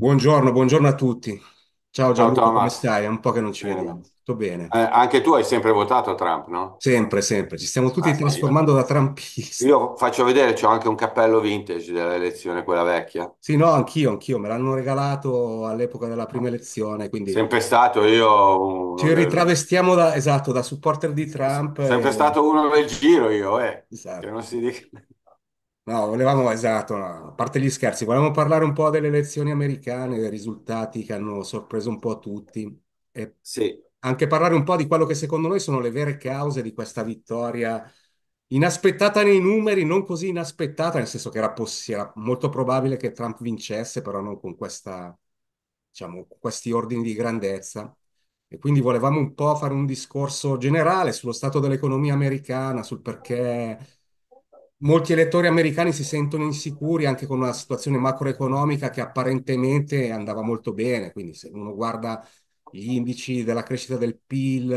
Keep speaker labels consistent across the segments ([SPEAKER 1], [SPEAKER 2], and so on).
[SPEAKER 1] Buongiorno, buongiorno a tutti. Ciao Ciao Gianluca, come Thomas. stai? È un po' che non ci Bene. vediamo. Tutto bene.
[SPEAKER 2] Eh, anche tu hai sempre votato Trump, no? Sempre, sempre. Ci
[SPEAKER 1] stiamo tutti Ah, io, trasformando da trumpisti.
[SPEAKER 2] io faccio vedere, c'ho anche un cappello vintage dell'elezione, quella vecchia. Sì,
[SPEAKER 1] no, anch'io, anch'io. Me l'hanno regalato all'epoca della prima ah. elezione, quindi Sempre
[SPEAKER 2] stato io ci uno del... ritravestiamo
[SPEAKER 1] da, esatto, da supporter di Trump. sempre e-
[SPEAKER 2] stato uno del giro io, eh, esatto. che Esatto. si dica.
[SPEAKER 1] No, volevamo, esatto, no, a parte gli scherzi, volevamo parlare un po' delle elezioni americane, dei risultati che hanno sorpreso un po' tutti e Sì, anche parlare un po' di quello che secondo noi sono le vere cause di questa vittoria inaspettata nei numeri, non così inaspettata, nel senso che era, poss- era molto probabile che Trump vincesse, però non con questa, diciamo, con questi ordini di grandezza. E quindi volevamo un po' fare un discorso generale sullo stato dell'economia americana, sul perché molti elettori americani si sentono insicuri anche con una situazione macroeconomica che apparentemente andava molto bene, quindi se uno guarda gli indici della crescita del PIL,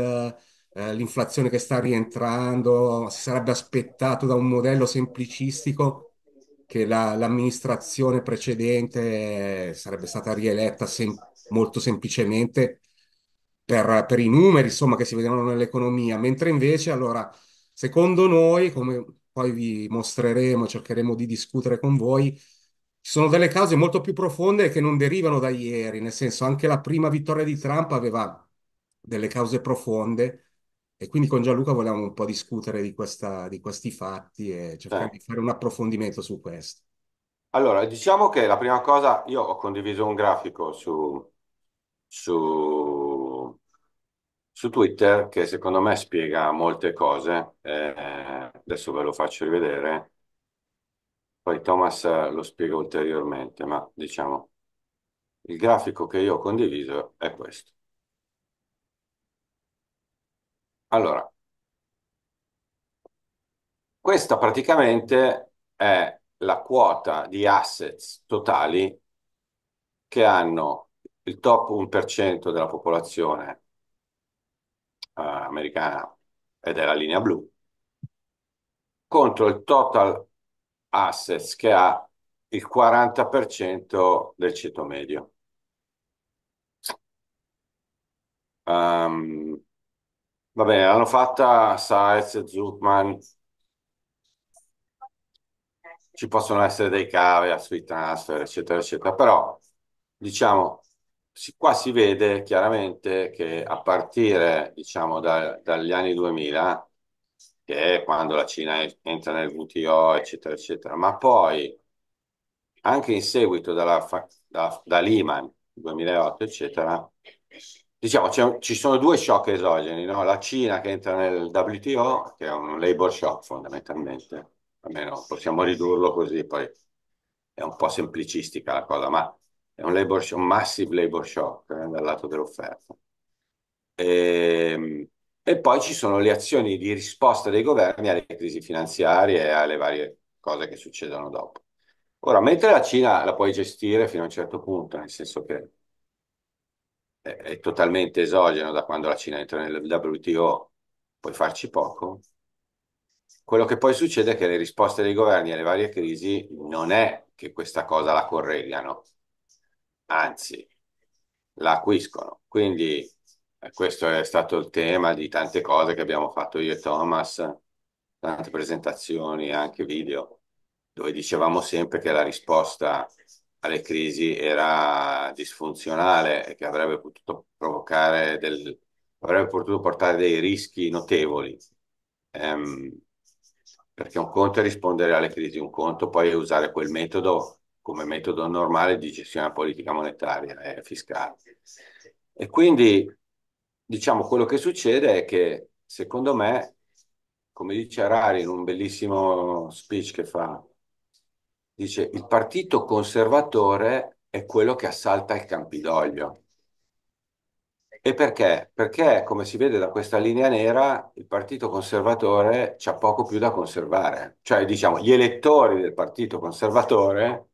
[SPEAKER 1] eh, l'inflazione che sta rientrando, si sarebbe aspettato da un modello semplicistico che la, l'amministrazione precedente sarebbe stata rieletta sem- molto semplicemente per, per i numeri insomma, che si vedevano nell'economia, mentre invece allora, secondo noi, come poi vi mostreremo, cercheremo di discutere con voi, ci sono delle cause molto più profonde che non derivano da ieri, nel senso anche la prima vittoria di Trump aveva delle cause profonde e quindi con Gianluca volevamo un po' discutere di, questa, di questi fatti e cercare sì. di fare un approfondimento su questo.
[SPEAKER 2] Allora, diciamo che la prima cosa, io ho condiviso un grafico su, su su Twitter che secondo me spiega molte cose. Eh, adesso ve lo faccio rivedere. Poi Thomas eh, lo spiega ulteriormente, ma diciamo il grafico che io ho condiviso è questo. Allora, questa praticamente è la quota di assets totali che hanno il top 1% della popolazione americana ed è la linea blu, contro il total assets che ha il 40% del ceto medio. Um, va bene, l'hanno fatta Saez, e Zuckman. Ci possono essere dei caveat sui transfer, eccetera, eccetera, però diciamo si- qua si vede chiaramente che a partire, diciamo, da- dagli anni 2000, che è quando la Cina entra nel WTO, eccetera, eccetera, ma poi anche in seguito dalla da, da Lehman 2008, eccetera, diciamo ci sono due shock esogeni, no? La Cina che entra nel WTO, che è un labor shock fondamentalmente, almeno possiamo ridurlo così, poi è un po' semplicistica la cosa, ma è un, labor, un massive labor shock eh, dal lato dell'offerta. E, ehm, e poi ci sono le azioni di risposta dei governi alle crisi finanziarie e alle varie cose che succedono dopo. Ora, mentre la Cina la puoi gestire fino a un certo punto, nel senso che è, è totalmente esogeno da quando la Cina entra nel WTO, puoi farci poco, quello che poi succede è che le risposte dei governi alle varie crisi non è che questa cosa la correggano, anzi la acquiscono. Quindi eh, questo è stato il tema di tante cose che abbiamo fatto io e Thomas, tante presentazioni, anche video, dove dicevamo sempre che la risposta alle crisi era disfunzionale e che avrebbe potuto provocare del, avrebbe potuto portare dei rischi notevoli. Um, perché un conto è rispondere alle crisi, un conto poi è usare quel metodo come metodo normale di gestione politica monetaria e fiscale. E quindi, diciamo, quello che succede è che, secondo me, come dice Arari in un bellissimo speech che fa, dice il partito conservatore è quello che assalta il Campidoglio. E perché? Perché, come si vede da questa linea nera, il partito conservatore c'ha poco più da conservare. Cioè, diciamo, gli elettori del partito conservatore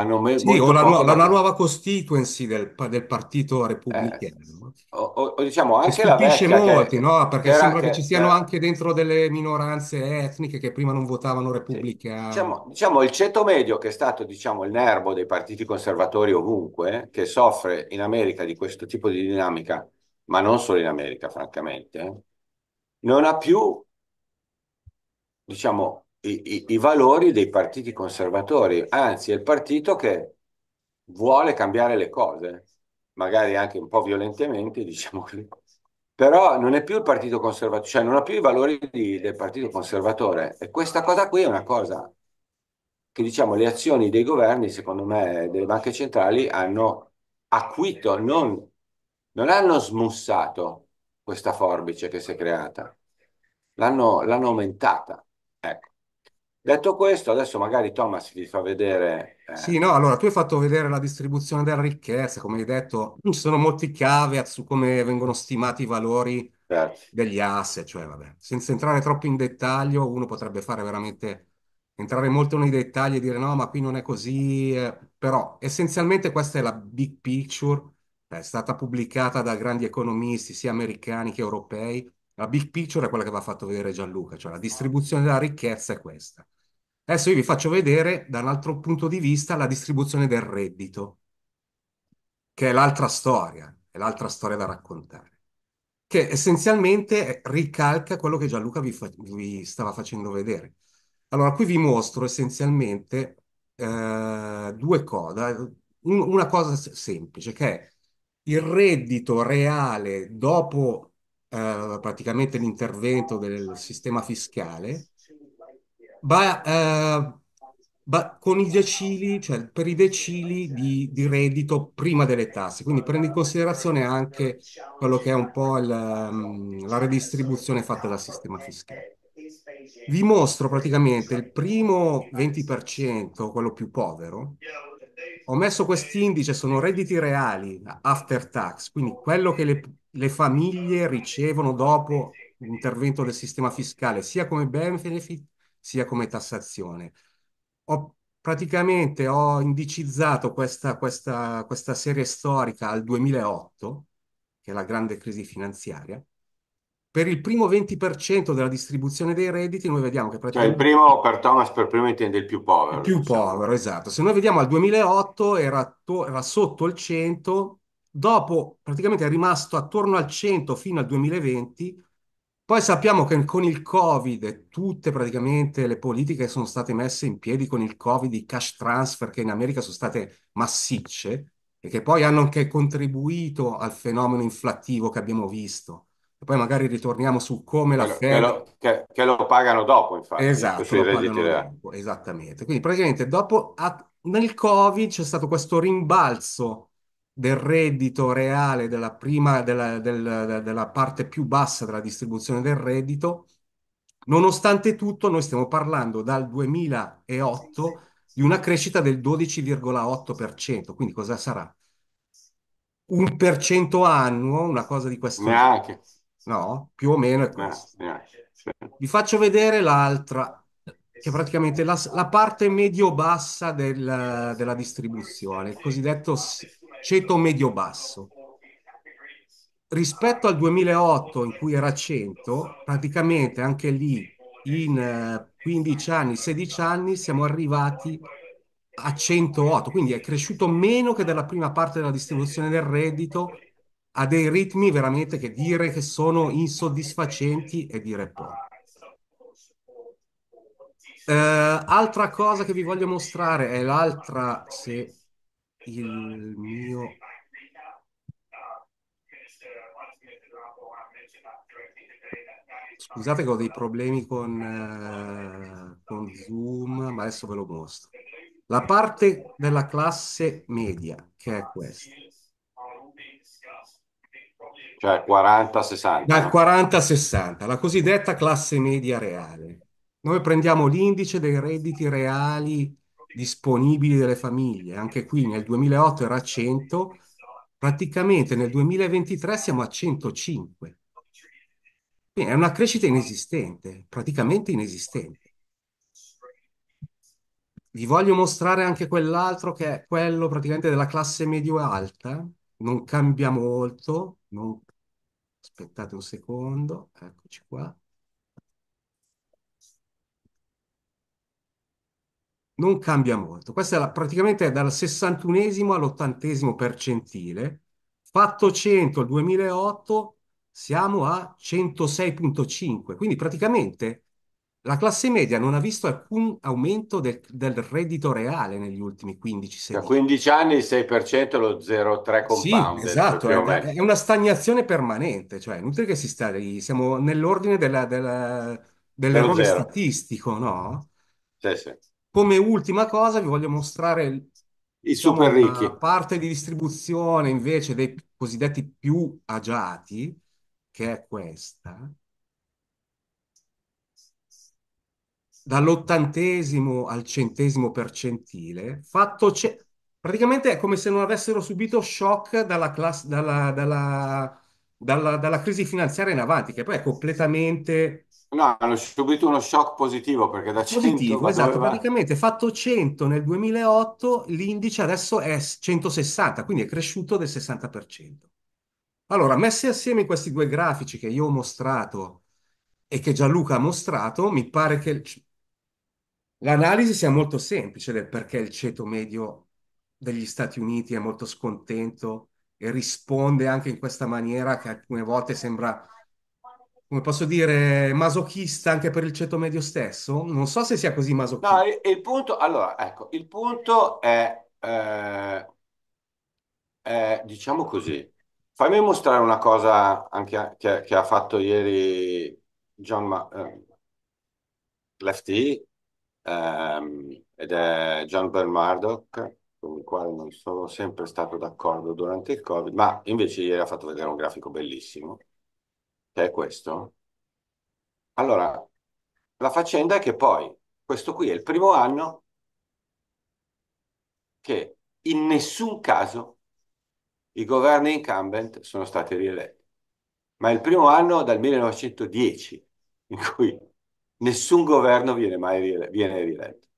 [SPEAKER 2] hanno messo sì, o la, nu- da... la,
[SPEAKER 1] nuova constituency del, del
[SPEAKER 2] partito repubblicano. Eh, o, o, diciamo anche la vecchia molti, che... no? Perché sembra che, che ci siano eh...
[SPEAKER 1] anche dentro delle minoranze etniche che prima non votavano repubblicano. Diciamo,
[SPEAKER 2] diciamo, il ceto medio che è stato diciamo, il nervo dei partiti conservatori ovunque, che soffre in America di questo tipo di dinamica, ma non solo in America francamente, non ha più diciamo, i, i, valori dei partiti conservatori, anzi è il partito che vuole cambiare le cose, magari anche un po' violentemente, diciamo così, però non è più il partito conservatore, cioè non ha più i valori di, del partito conservatore e questa cosa qui è una cosa che diciamo le azioni dei governi, secondo me, delle banche centrali hanno acuito, non, non hanno smussato questa forbice che si è creata, l'hanno, l'hanno aumentata. Ecco. Detto questo, adesso magari Thomas ti fa vedere. Eh.
[SPEAKER 1] Sì, no, allora tu hai fatto vedere la distribuzione della ricchezza, come hai detto, ci sono molti caveat su come vengono stimati i valori certo. degli asset, cioè vabbè, senza entrare troppo in dettaglio, uno potrebbe fare veramente entrare molto nei dettagli e dire no, ma qui non è così, eh, però essenzialmente questa è la big picture, è stata pubblicata da grandi economisti sia americani che europei la big picture è quella che va fatto vedere Gianluca, cioè la distribuzione della ricchezza è questa. Adesso io vi faccio vedere da un altro punto di vista la distribuzione del reddito, che è l'altra storia, è l'altra storia da raccontare, che essenzialmente ricalca quello che Gianluca vi, fa- vi stava facendo vedere. Allora, qui vi mostro essenzialmente eh, due cose, una cosa semplice, che è il reddito reale dopo eh, praticamente l'intervento del sistema fiscale, va, eh, ma con i decili, cioè per i decili di, di, reddito prima delle tasse, quindi prende in considerazione anche quello che è un po' il, mm, la redistribuzione fatta dal sistema fiscale. Vi mostro praticamente il primo 20%, quello più povero, ho messo quest'indice, sono redditi reali after tax, quindi quello che le le famiglie ricevono dopo l'intervento del sistema fiscale, sia come benefit sia come tassazione. Ho, praticamente ho indicizzato questa, questa, questa serie storica al 2008, che è la grande crisi finanziaria, per il primo 20% della distribuzione dei redditi noi vediamo che praticamente... Cioè il
[SPEAKER 2] primo per Thomas per primo intende il più povero. più diciamo. povero, esatto.
[SPEAKER 1] Se noi vediamo al 2008 era, era sotto il 100 dopo praticamente è rimasto attorno al 100 fino al 2020, poi sappiamo che con il Covid tutte praticamente le politiche sono state messe in piedi con il Covid, i cash transfer che in America sono state massicce e che poi hanno anche contribuito al fenomeno inflattivo che abbiamo visto. E poi magari ritorniamo su come la Fed... lo,
[SPEAKER 2] che, che lo pagano dopo, infatti. Esatto, dopo, esattamente. Quindi
[SPEAKER 1] praticamente dopo, a, nel Covid c'è stato questo rimbalzo del reddito reale della, prima, della, del, della parte più bassa della distribuzione del reddito. Nonostante tutto, noi stiamo parlando dal 2008 di una crescita del 12,8%, quindi cosa sarà? Un per cento annuo, una cosa di questo tipo. No, più o meno è questo. Vi faccio vedere l'altra, che è praticamente la, la parte medio-bassa del, della distribuzione, il cosiddetto ceto medio-basso. Rispetto al 2008 in cui era 100, praticamente anche lì in 15 eh, anni, 16 anni siamo arrivati a 108, quindi è cresciuto meno che della prima parte della distribuzione del reddito a dei ritmi veramente che dire che sono insoddisfacenti è dire poco. Eh, altra cosa che vi voglio mostrare è l'altra, se il mio Scusate che ho dei problemi con, eh, con, Zoom, ma adesso ve lo mostro. La parte della classe media, che è questa.
[SPEAKER 2] Cioè 40-60. Dal
[SPEAKER 1] 40-60, la cosiddetta classe media reale. Noi prendiamo l'indice dei redditi reali disponibili delle famiglie. Anche qui nel 2008 era 100, praticamente nel 2023 siamo a 105. Quindi è una crescita inesistente, praticamente inesistente. Vi voglio mostrare anche quell'altro che è quello praticamente della classe medio-alta, non cambia molto, non... aspettate un secondo, eccoci qua. non cambia molto. Questa è la, praticamente è dal 61 esimo all'80 percentile. Fatto 100 il 2008 siamo a 106.5, quindi praticamente la classe media non ha visto alcun aumento del, del reddito reale negli
[SPEAKER 2] ultimi 15 16 Da 15 anni il 6% lo 0,3 compound. Sì, esatto, è, è,
[SPEAKER 1] una stagnazione permanente, cioè inutile che si sta lì, siamo nell'ordine della, della, dell'errore
[SPEAKER 2] statistico, no? Sì, sì.
[SPEAKER 1] Come ultima cosa vi voglio mostrare I
[SPEAKER 2] diciamo, super ricchi.
[SPEAKER 1] parte di distribuzione invece dei cosiddetti più agiati, che è questa. dall'ottantesimo al centesimo percentile, fatto ce- praticamente è come se non avessero subito shock dalla classe,
[SPEAKER 2] dalla, dalla dalla, dalla
[SPEAKER 1] crisi finanziaria in avanti, che poi è completamente
[SPEAKER 2] No, hanno subito uno shock positivo perché da 100 Positivo, esatto, doveva...
[SPEAKER 1] praticamente fatto 100 nel 2008, l'indice adesso è 160, quindi è cresciuto del 60%. Allora, messi assieme questi due grafici che io ho mostrato e che Gianluca ha mostrato, mi pare che l'analisi sia molto semplice del perché il ceto medio degli Stati Uniti è molto scontento e risponde anche in questa maniera che alcune volte sembra, come posso dire, masochista anche per il ceto medio stesso. Non so se sia così masochista.
[SPEAKER 2] No, il, punto, allora, ecco, il punto è, eh, è diciamo così, fammi mostrare una cosa anche a, che, che, ha fatto ieri John Ma, eh, Lefty, ehm, ed è John Bernardoc con il quale non sono sempre stato d'accordo durante il Covid, ma invece ieri ha fatto vedere un grafico bellissimo, che è questo. Allora, la faccenda è che poi questo qui è il primo anno che in nessun caso i governi incumbent sono stati rieletti, ma è il primo anno dal 1910 in cui nessun governo viene mai rieletto.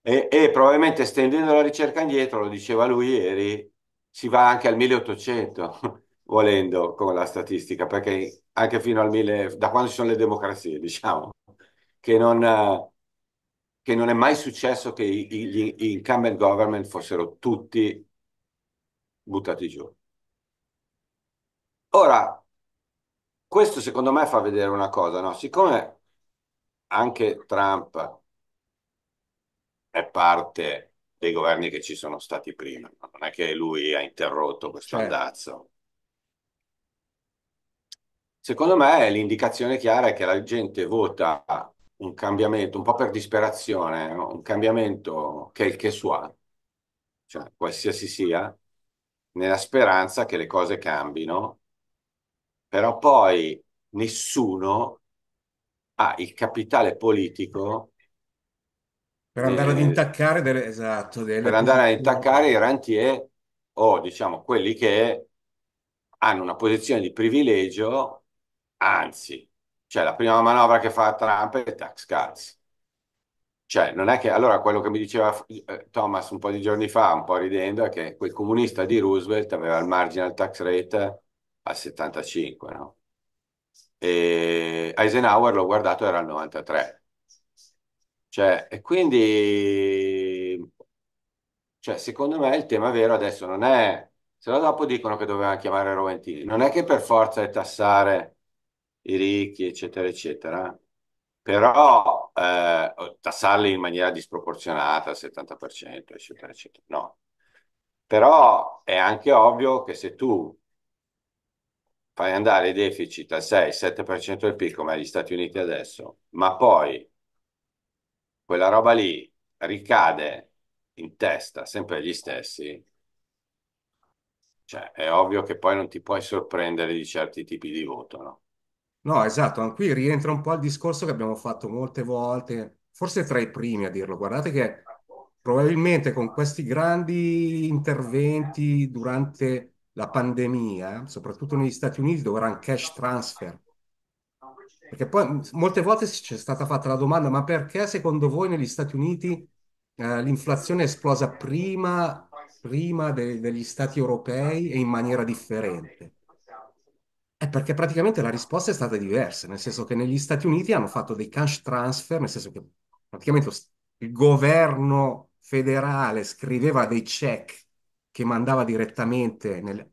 [SPEAKER 2] E, e probabilmente estendendo la ricerca indietro, lo diceva lui ieri, si va anche al 1800 volendo con la statistica, perché anche fino al 1000, da quando ci sono le democrazie, diciamo, che non, che non è mai successo che gli incumbent government fossero tutti buttati giù. Ora, questo secondo me fa vedere una cosa, no? siccome anche Trump è parte dei governi che ci sono stati prima, non è che lui ha interrotto questo certo. andazzo. Secondo me l'indicazione chiara è che la gente vota un cambiamento, un po' per disperazione, un cambiamento che il che sua, cioè qualsiasi sia, nella speranza che le cose cambino, però poi nessuno ha il capitale politico per andare ad eh,
[SPEAKER 1] intaccare delle,
[SPEAKER 2] esatto, delle andare a intaccare i rentier o diciamo quelli che hanno una posizione di privilegio, anzi, cioè la prima manovra che fa Trump è tax cuts. Cioè, non è che allora quello che mi diceva eh, Thomas un po' di giorni fa, un po' ridendo, è che quel comunista di Roosevelt aveva il marginal tax rate al 75, no? E Eisenhower l'ho guardato era al 93 cioè, e quindi, cioè, secondo me il tema vero adesso non è, se no dopo dicono che dovevano chiamare Roventini, non è che per forza è tassare i ricchi, eccetera, eccetera,
[SPEAKER 1] però
[SPEAKER 2] eh, tassarli in maniera disproporzionata, 70%, eccetera, eccetera, no. Però è anche ovvio che se tu fai andare i deficit al 6-7% del PIL come agli Stati Uniti adesso, ma poi quella roba lì ricade in testa sempre agli stessi, cioè è ovvio che poi non ti puoi sorprendere di certi tipi di voto, no?
[SPEAKER 1] No, esatto, anche qui rientra un po' il discorso che abbiamo fatto molte volte, forse tra i primi a dirlo. Guardate che probabilmente con questi grandi interventi durante la pandemia, soprattutto negli Stati Uniti, dove era un cash transfer, perché poi molte volte ci è stata fatta la domanda, ma perché secondo voi negli Stati Uniti eh, l'inflazione è esplosa prima, prima de- degli Stati europei e in maniera differente? È perché praticamente la risposta è stata diversa, nel senso che negli Stati Uniti hanno fatto dei cash transfer, nel senso che praticamente il governo federale scriveva dei check che mandava direttamente nel,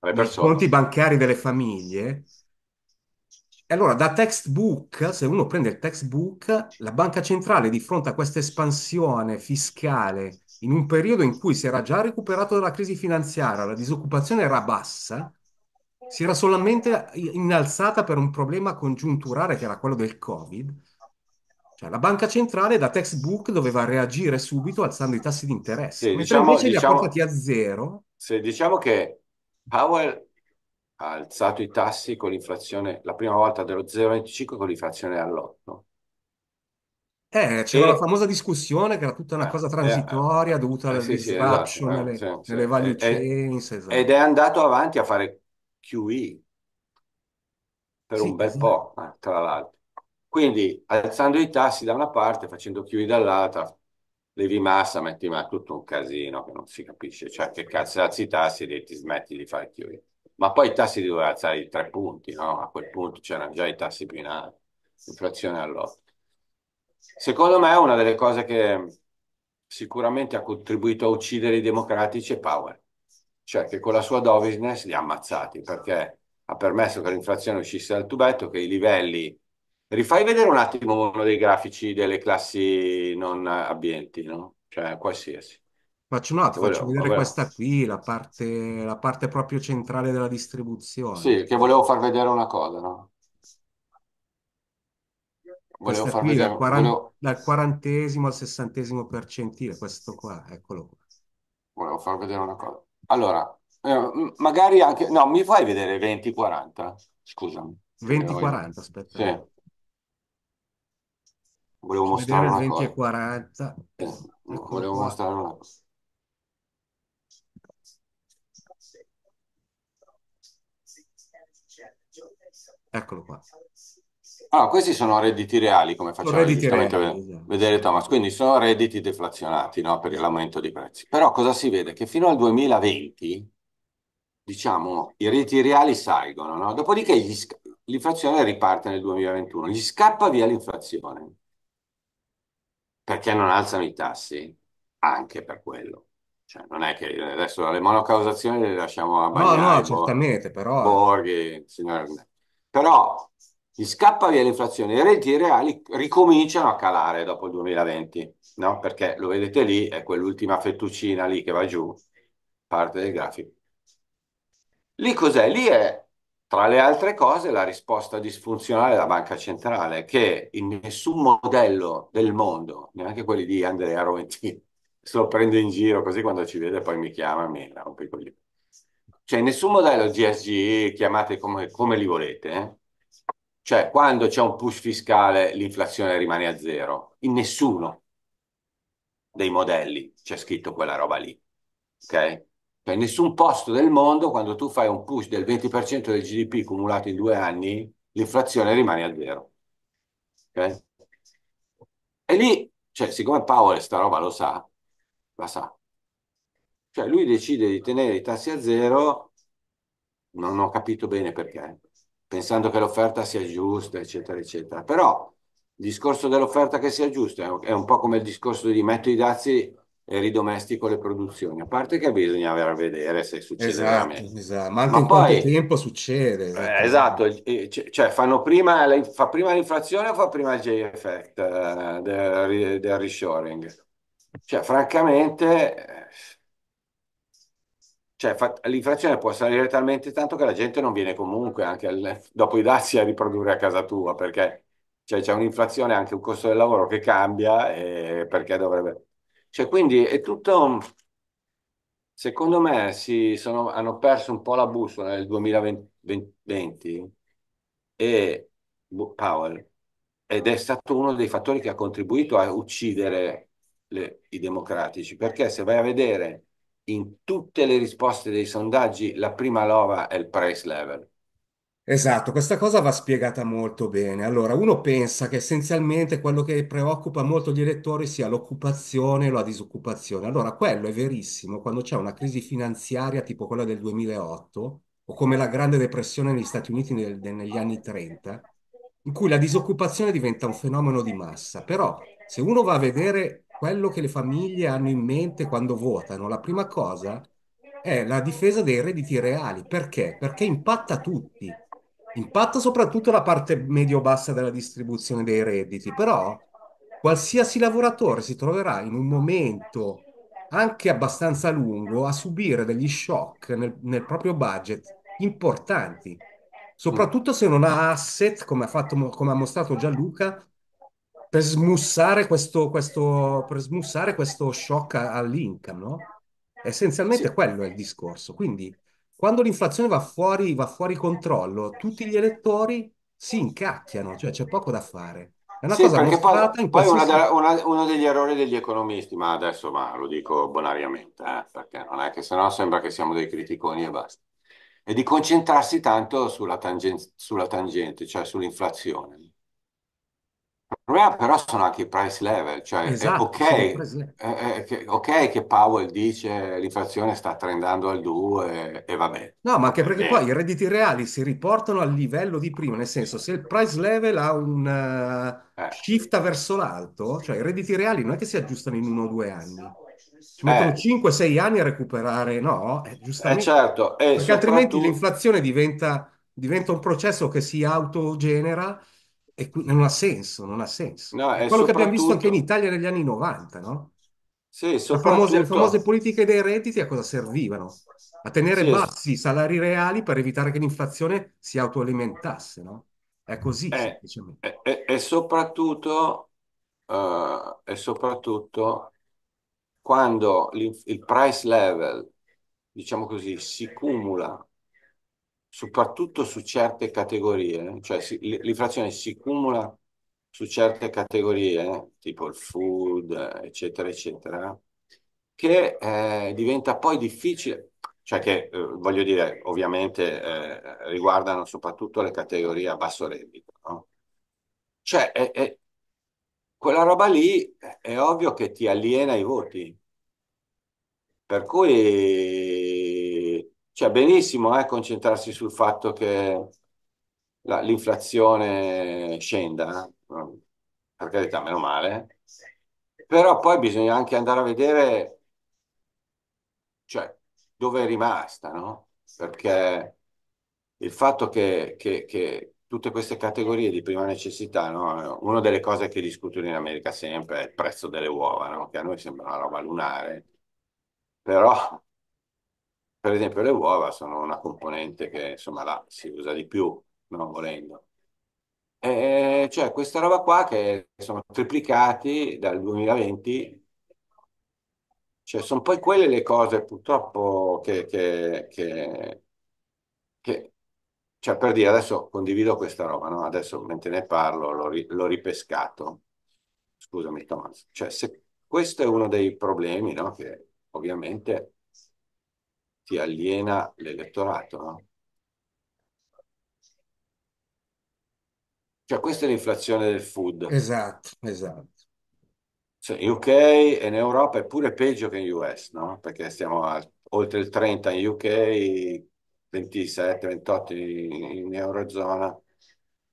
[SPEAKER 2] nei conti
[SPEAKER 1] bancari delle famiglie allora da textbook, se uno prende il textbook, la Banca Centrale di fronte a questa espansione fiscale in un periodo in cui si era già recuperato dalla crisi finanziaria, la disoccupazione era bassa, si era solamente innalzata per un problema congiunturale che era quello del Covid. Cioè, la banca centrale da textbook doveva reagire subito alzando i tassi di interesse, sì, diciamo, invece diciamo, li ha diciamo portati a zero.
[SPEAKER 2] Se diciamo che Powell ha alzato i tassi con l'inflazione, la prima volta dello 0,25 con l'inflazione all'8. Eh, c'era e... la
[SPEAKER 1] famosa discussione che era tutta una eh, cosa eh, transitoria eh, eh, dovuta al sì, sì, esatto, eh, nelle, sì, nelle value chains. Esatto.
[SPEAKER 2] Ed è andato avanti a fare QE per un bel esatto. po', tra l'altro. Quindi alzando i tassi da una parte, facendo QE dall'altra, levi massa, metti ma tutto un casino che non si capisce. Cioè, che cazzo alzi i tassi e ti smetti di fare QE ma poi i tassi li doveva alzare di tre punti, no? A quel punto c'erano già i tassi più in alto, inflazione all'otto. Secondo me una delle cose che sicuramente ha contribuito a uccidere i democratici è Powell, cioè che con la sua dovisness li ha ammazzati perché ha permesso che l'inflazione uscisse dal tubetto, che i livelli... Rifai vedere un attimo uno dei grafici delle classi non abbienti, no? Cioè qualsiasi.
[SPEAKER 1] Faccio, no, ti volevo, vedere vabbè. questa qui, la parte, la parte proprio centrale della distribuzione. Sì,
[SPEAKER 2] che volevo far vedere una cosa, no? Volevo Questa far qui, vedere... dal, quaran- volevo-
[SPEAKER 1] dal quarantesimo al sessantesimo percentile, questo qua,
[SPEAKER 2] eccolo qua. Volevo far
[SPEAKER 1] vedere una cosa.
[SPEAKER 2] Allora, eh, magari anche... No, mi fai vedere 20-40? Scusami.
[SPEAKER 1] che voglio- 20-40, aspetta. Sì,
[SPEAKER 2] volevo mostrare vedere il una cosa.
[SPEAKER 1] 40
[SPEAKER 2] Eh, Eccolo volevo qua. mostrare una cosa. Eccolo qua. Ah, questi sono redditi reali, come facciamo redditi reali, vedere, esatto. vedere Thomas. Quindi sono redditi deflazionati no, per l'aumento dei prezzi. Però cosa si vede? Che fino al 2020, diciamo, i redditi reali salgono, no? dopodiché l'inflazione riparte nel 2021, gli scappa via l'inflazione. Perché non alzano i tassi? Anche per quello. Cioè, non è che adesso le monocausazioni le lasciamo a Bagnai, No, no, certamente, però... Eh. Borghi, signor però gli scappa via l'inflazione, le reti reali ricominciano a calare dopo il 2020, no? perché lo vedete lì, è quell'ultima fettuccina lì che va giù, parte del grafico. Lì cos'è? Lì è, tra le altre cose, la risposta disfunzionale della banca centrale, che in nessun modello del mondo, neanche quelli di Andrea Roventini, se lo prende in giro così quando ci vede poi mi chiama e mi rompe i coglioni. Cioè, nessun modello GSG, chiamate come, come li volete, eh? Cioè, quando c'è un push fiscale, l'inflazione rimane a zero. In nessuno dei modelli c'è scritto quella roba lì. Ok? Cioè, in nessun posto del mondo, quando tu fai un push del 20% del GDP cumulato in due anni, l'inflazione rimane a zero. Okay? E lì, cioè, siccome Powell sta roba lo sa, la sa, cioè lui decide di tenere i tassi a zero, non ho capito bene perché, pensando che l'offerta sia giusta, eccetera, eccetera. Però il discorso dell'offerta che sia giusta è un po' come il discorso di metto i dazi e ridomestico le produzioni, a parte che bisogna vedere se succede esatto, veramente. Esatto. Ma anche Ma in poi, quanto
[SPEAKER 1] tempo succede. Eh,
[SPEAKER 2] esatto, esatto cioè fanno prima, fa prima l'inflazione o fa prima il J-Effect eh, del, del reshoring? Cioè, francamente cioè l'inflazione può salire talmente tanto che la gente non viene comunque anche al, dopo i dazi a riprodurre a casa tua perché cioè, c'è un'inflazione anche un costo del lavoro che cambia e perché dovrebbe cioè quindi è tutto secondo me si sono, hanno perso un po' la bussola nel 2020 e boh, Powell ed è stato uno dei fattori che ha contribuito a uccidere le, i democratici perché se vai a vedere in tutte le risposte dei sondaggi la prima lova è il price level.
[SPEAKER 1] Esatto, questa cosa va spiegata molto bene. Allora, uno pensa che essenzialmente quello che preoccupa molto gli elettori sia l'occupazione o la disoccupazione. Allora, quello è verissimo quando c'è una crisi finanziaria tipo quella del 2008 o come la Grande Depressione negli Stati Uniti nel, nel, negli anni 30, in cui la disoccupazione diventa un fenomeno di massa. Però, se uno va a vedere quello che le famiglie hanno in mente quando votano, la prima cosa è la difesa dei redditi reali. Perché? Perché impatta tutti. Impatta soprattutto la parte medio-bassa della distribuzione dei redditi, però qualsiasi lavoratore si troverà in un momento anche abbastanza lungo a subire degli shock nel, nel proprio budget importanti, soprattutto se non ha asset, come ha, fatto, come ha mostrato Gianluca, per smussare questo, questo, per smussare questo shock all'income, no? Essenzialmente sì. quello è il discorso. Quindi quando l'inflazione va fuori, va fuori controllo, tutti gli elettori si incacchiano, cioè c'è poco da fare.
[SPEAKER 2] È una sì, cosa che poi, in poi una, una, uno degli errori degli economisti, ma adesso ma, lo dico bonariamente, eh, perché non è che sennò sembra che siamo dei criticoni e basta, è di concentrarsi tanto sulla, tangen- sulla tangente, cioè sull'inflazione problema però sono anche i price level, cioè esatto, okay, le... eh, che, ok che Powell dice l'inflazione sta trendando al 2 e, e va bene.
[SPEAKER 1] No, ma anche perché eh. poi i redditi reali si riportano al livello di prima, nel senso se il price level ha un eh, eh. shift verso l'alto, cioè i redditi reali non è che si aggiustano in uno o due anni. Ci mettono 5-6 eh. anni a recuperare, no? Eh, giustamente.
[SPEAKER 2] certo. perché soprattutto... altrimenti
[SPEAKER 1] l'inflazione diventa, diventa un processo che si autogenera e non ha senso, non ha senso.
[SPEAKER 2] No, Quello che abbiamo visto anche
[SPEAKER 1] in Italia negli anni 90, no?
[SPEAKER 2] Sì, soprattutto... famose, le famose
[SPEAKER 1] politiche dei redditi a cosa servivano? A tenere sì, bassi i salari reali per evitare che l'inflazione si autoalimentasse, no? È così, è, eh, semplicemente.
[SPEAKER 2] E, eh, eh, e, soprattutto, uh, e soprattutto quando il price level, diciamo così, si cumula soprattutto su certe categorie, eh. cioè l'inflazione si cumula su certe categorie, eh, tipo il food, eh, eccetera, eccetera, che eh, diventa poi difficile, cioè che eh, voglio dire, ovviamente eh, riguardano soprattutto le categorie a basso reddito, no? Cioè, è, è, quella roba lì è ovvio che ti aliena i voti. Per cui cioè benissimo eh, concentrarsi sul fatto che la, l'inflazione scenda, eh? per carità, meno male, però poi bisogna anche andare a vedere cioè, dove è rimasta, no? Perché il fatto che, che, che tutte queste categorie di prima necessità, no? una delle cose che discutono in America sempre è il prezzo delle uova, no? che a noi sembra una roba lunare, però per esempio le uova sono una componente che insomma là si usa di più, non volendo. E cioè questa roba qua che sono triplicati dal 2020, cioè sono poi quelle le cose purtroppo che, che, che, che cioè per dire adesso condivido questa roba, no? adesso mentre ne parlo l'ho, ri, l'ho ripescato, scusami Thomas, cioè se questo è uno dei problemi no? che ovviamente ti aliena l'elettorato, no? Cioè questa è l'inflazione del food. Esatto, esatto. Cioè, UK e in Europa è pure peggio che in US, no? Perché siamo a, oltre il 30 in UK, 27, 28 in, in Eurozona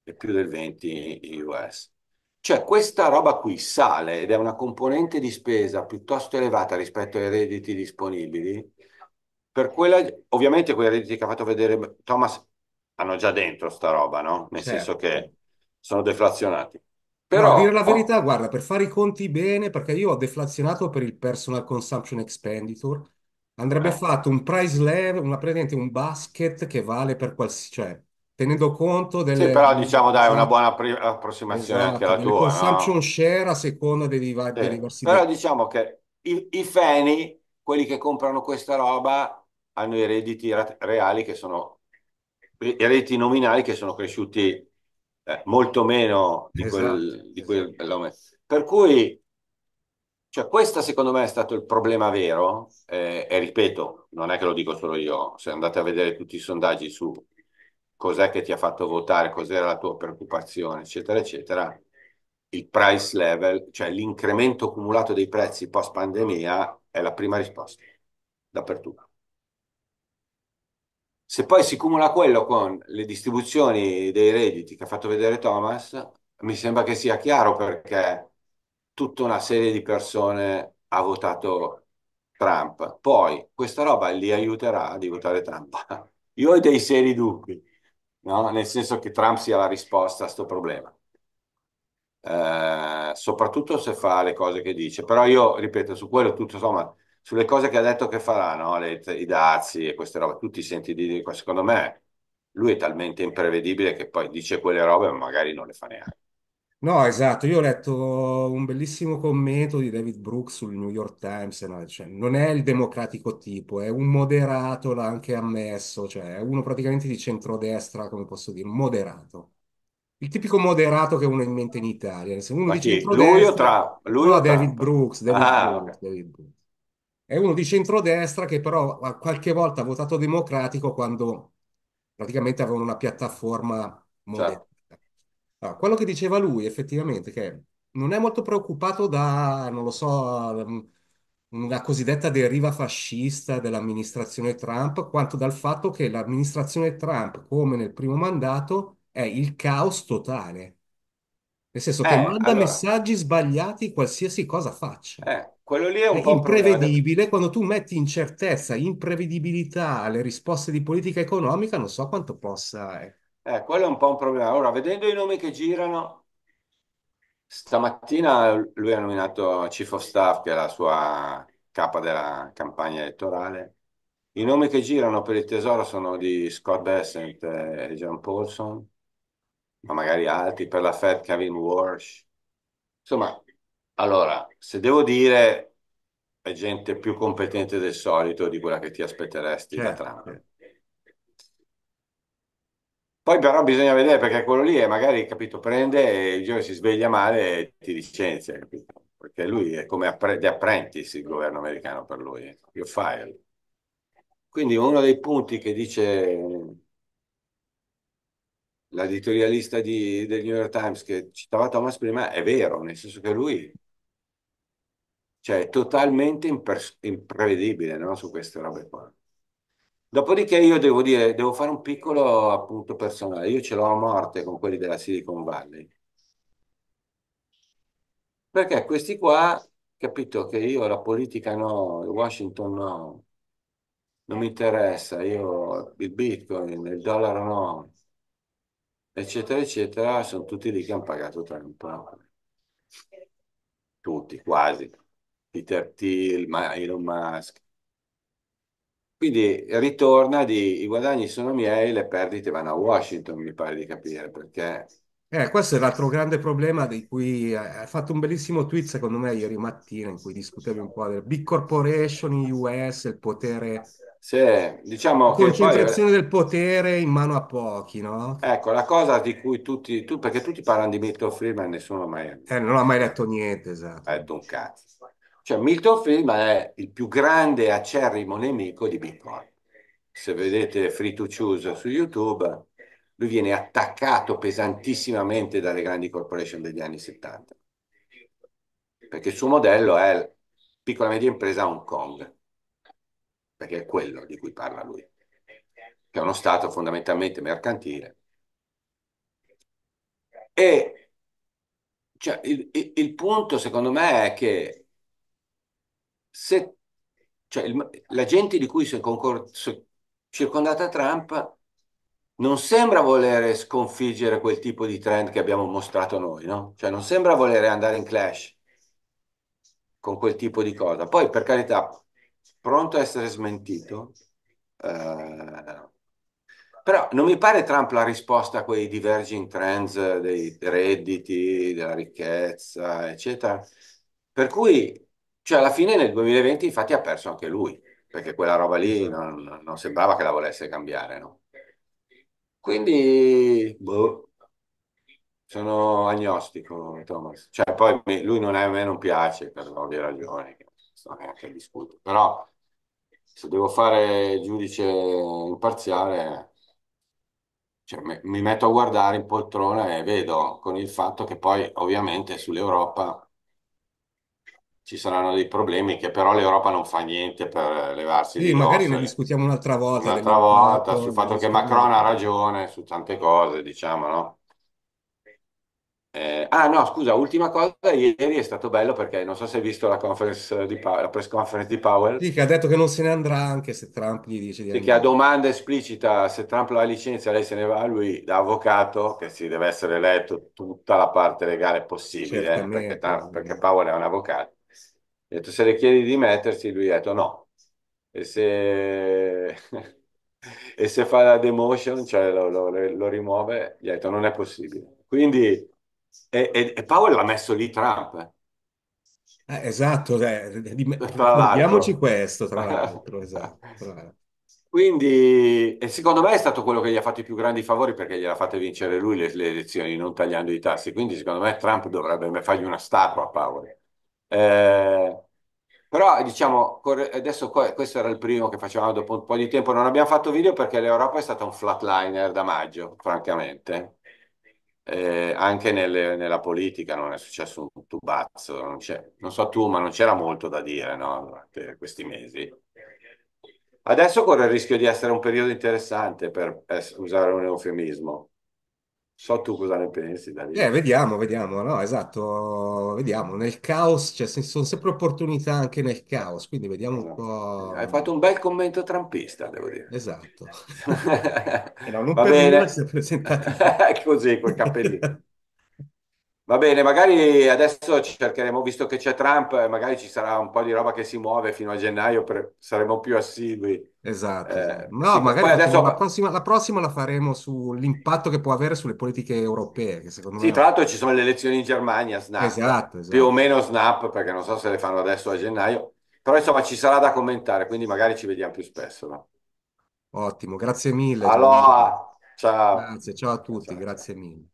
[SPEAKER 2] e più del 20 in US. Cioè questa roba qui sale ed è una componente di spesa piuttosto elevata rispetto ai redditi disponibili per quella, ovviamente quei redditi che ha fatto vedere Thomas hanno già dentro sta roba, no? Nel certo. senso che sono deflazionati. Però, a dire la
[SPEAKER 1] verità, guarda, per fare i conti bene, perché io ho deflazionato per il personal consumption expenditure, andrebbe eh. fatto un price level, una, praticamente un basket che vale per qualsiasi, cioè, tenendo conto delle... però diciamo dai, una esatto.
[SPEAKER 2] buona approssimazione anche alla esatto, tua. consumption no?
[SPEAKER 1] share a seconda dei, div- sì. diversi... Però
[SPEAKER 2] diciamo che i, i feni, quelli che comprano questa roba, hanno i redditi reali che sono i redditi nominali che sono cresciuti eh, molto meno di, esatto, quel, di esatto. Per cui cioè, questo secondo me è stato il problema vero eh, e ripeto, non è che lo dico solo io, se andate a vedere tutti i sondaggi su cos'è che ti ha fatto votare, cos'era la tua preoccupazione, eccetera, eccetera, il price level, cioè l'incremento accumulato dei prezzi post pandemia, è la prima risposta dappertutto. Se poi si cumula quello con le distribuzioni dei redditi che ha fatto vedere Thomas, mi sembra che sia chiaro perché tutta una serie di persone ha votato Trump. Poi questa roba li aiuterà a votare Trump. Io ho dei seri dubbi, no? nel senso che Trump sia la risposta a questo problema. Eh, soprattutto se fa le cose che dice, però io ripeto su quello tutto insomma sulle cose che ha detto che farà, no? Le, i dazi e queste robe, tu ti senti di dire, secondo me lui è talmente imprevedibile che poi dice quelle robe ma magari non le fa neanche.
[SPEAKER 1] No, esatto, io ho letto un bellissimo commento di David Brooks sul New York Times, no? cioè, non è il democratico tipo, è un moderato, l'ha anche ammesso, cioè è uno praticamente di centrodestra, come posso dire, moderato. Il tipico moderato che uno ha in mente in Italia, se uno ma dice chi? Lui o Trump? Lui no, o David Trump? Brooks, David ah, Brooks, okay. David Brooks. È uno di centrodestra che però qualche volta ha votato democratico quando praticamente avevano una piattaforma moderata. Certo. Allora, quello che diceva lui effettivamente che non è molto preoccupato da, non lo so, ehm, una cosiddetta deriva fascista dell'amministrazione Trump, quanto dal fatto che l'amministrazione Trump, come nel primo mandato, è il caos totale. Nel senso che eh, manda allora, messaggi sbagliati qualsiasi cosa faccia. Eh,
[SPEAKER 2] quello lì è un è po' imprevedibile.
[SPEAKER 1] Un quando tu metti incertezza, imprevedibilità alle risposte di politica economica, non so
[SPEAKER 2] quanto possa. Ecco. Eh. quello è un po' un problema. Ora, vedendo i nomi che girano, stamattina lui ha nominato Chief of Staff, che è la sua capa della campagna elettorale. I nomi che girano per il tesoro sono di Scott Bessent e John Paulson, ma magari altri, per la Fed Kevin Walsh. Insomma, allora, se devo dire, è gente più competente del solito di quella che ti aspetteresti da Certo, Trump. certo. Poi però bisogna vedere perché quello lì è magari, capito, prende e il giorno si sveglia male e ti licenzia, capito? Perché lui è come appre- The Apprentice, il governo americano per lui, eh. your file. Quindi uno dei punti che dice l'editorialista del New York Times che citava Thomas prima è vero, nel senso che lui cioè, totalmente imprevedibile no? su queste robe qua. Dopodiché io devo dire, devo fare un piccolo appunto personale. Io ce l'ho a morte con quelli della Silicon Valley. Perché questi qua, capito che io la politica no, Washington no, non mi interessa, io il bitcoin, il dollaro no, eccetera, eccetera, sono tutti lì che hanno pagato Trump. Tutti, quasi. Peter Thiel, Elon Musk. Quindi ritorna di i guadagni sono miei, le perdite vanno a Washington, mi pare di capire, perché...
[SPEAKER 1] Eh, questo è l'altro grande problema di cui eh, ha fatto un bellissimo tweet, secondo me, ieri mattina, in cui discutevi un po' del big corporation in US, il potere
[SPEAKER 2] sì, diciamo concentrazione
[SPEAKER 1] poi... del potere in mano a pochi, no?
[SPEAKER 2] Ecco, la cosa di cui tutti, tu, perché tutti parlano di Milton Friedman e nessuno mai... Eh, non ha mai detto niente, esatto. Ha eh, detto un cazzo. Cioè Milton Friedman è il più grande acerrimo nemico di Bitcoin. Se vedete Free to Choose su YouTube, lui viene attaccato pesantissimamente dalle grandi corporation degli anni 70. Perché il suo modello è piccola e media impresa a Hong Kong, perché è quello di cui parla lui, che è uno Stato fondamentalmente mercantile. E cioè, il, il, il punto secondo me è che se, cioè il, la gente di cui si è circondata Trump non sembra volere sconfiggere quel tipo di trend che abbiamo mostrato noi, no? Cioè non sembra volere andare in clash con quel tipo di cosa. Poi, per carità, pronto a essere smentito, eh, però non mi pare Trump la risposta a quei diverging trends dei redditi, della ricchezza, eccetera. Per cui cioè alla fine nel 2020 infatti ha perso anche lui, perché quella roba lì esatto. non, non sembrava che la volesse cambiare, no? Quindi, boh, sono agnostico, Thomas. Cioè poi lui non è, a me non piace per ovvie ragioni, non sto neanche discutere. però se devo fare giudice imparziale... Cioè, mi metto a guardare in poltrona e vedo con il fatto che poi ovviamente sull'Europa ci saranno dei problemi che però l'Europa non fa niente per levarsi Sì, magari ne eh.
[SPEAKER 1] discutiamo un'altra volta. Un'altra volta sul fatto che Macron ha
[SPEAKER 2] ragione su tante cose, diciamo, no? Eh, ah no, scusa, ultima cosa, ieri è stato bello perché non so se hai visto la, conference di la press conference di Powell, Sì,
[SPEAKER 1] che ha detto che non se ne andrà anche se Trump gli dice di sì, che a andare.
[SPEAKER 2] domanda esplicita se Trump la licenzia lei se ne va, lui da avvocato, che si deve essere eletto tutta la parte legale possibile, eh, perché, Certamente, Trump- perché Powell è un avvocato, ho detto, se le chiedi di mettersi, lui ha detto no. E se, e se fa la demotion, cioè lo, lo, lo, rimuove, gli ha detto non è possibile. Quindi, e, e, e Powell l'ha messo lì Trump.
[SPEAKER 1] Eh, esatto, cioè, eh, ricordiamoci questo, tra l'altro. Esatto,
[SPEAKER 2] tra Quindi, e secondo me è stato quello che gli ha fatto i più grandi favori perché gliel'ha fatta vincere lui le, le elezioni non tagliando i tassi. Quindi, secondo me, Trump dovrebbe fargli una statua a Powell. Eh, però diciamo, adesso questo era il primo che facevamo dopo un po' di tempo, non abbiamo fatto video perché l'Europa è stata un flatliner da maggio, francamente. Eh, anche nelle, nella politica non è successo un tubazzo, non, non so tu, ma non c'era molto da dire no, durante questi mesi. Adesso corre il rischio di essere un periodo interessante per eh, usare un eufemismo. So tu cosa ne pensi, Daniele. Eh, vediamo,
[SPEAKER 1] vediamo, no, esatto, vediamo, nel caos, cioè sono sempre opportunità anche nel caos, quindi vediamo un Esatto.
[SPEAKER 2] po'... Hai fatto un bel commento trampista, devo dire. Esatto. Era eh, un Va per uno bene. si è presentato. Così, col cappellino. Va bene, magari adesso cercheremo, visto che c'è Trump, magari ci sarà un po' di roba che si muove fino a gennaio, per- saremo più assidui Esatto. Eh, esatto. no, magari poi adesso... la,
[SPEAKER 1] prossima, la, prossima, la faremo sull'impatto che può avere sulle politiche europee. Che secondo sì, me... tra
[SPEAKER 2] l'altro ci sono le elezioni in Germania, SNAP, esatto, esatto, più o meno SNAP, perché non so se le fanno adesso a gennaio, però insomma ci sarà da commentare, quindi magari ci vediamo più spesso.
[SPEAKER 1] Ottimo, grazie mille. Allora, ciao. Grazie, ciao a tutti, grazie mille.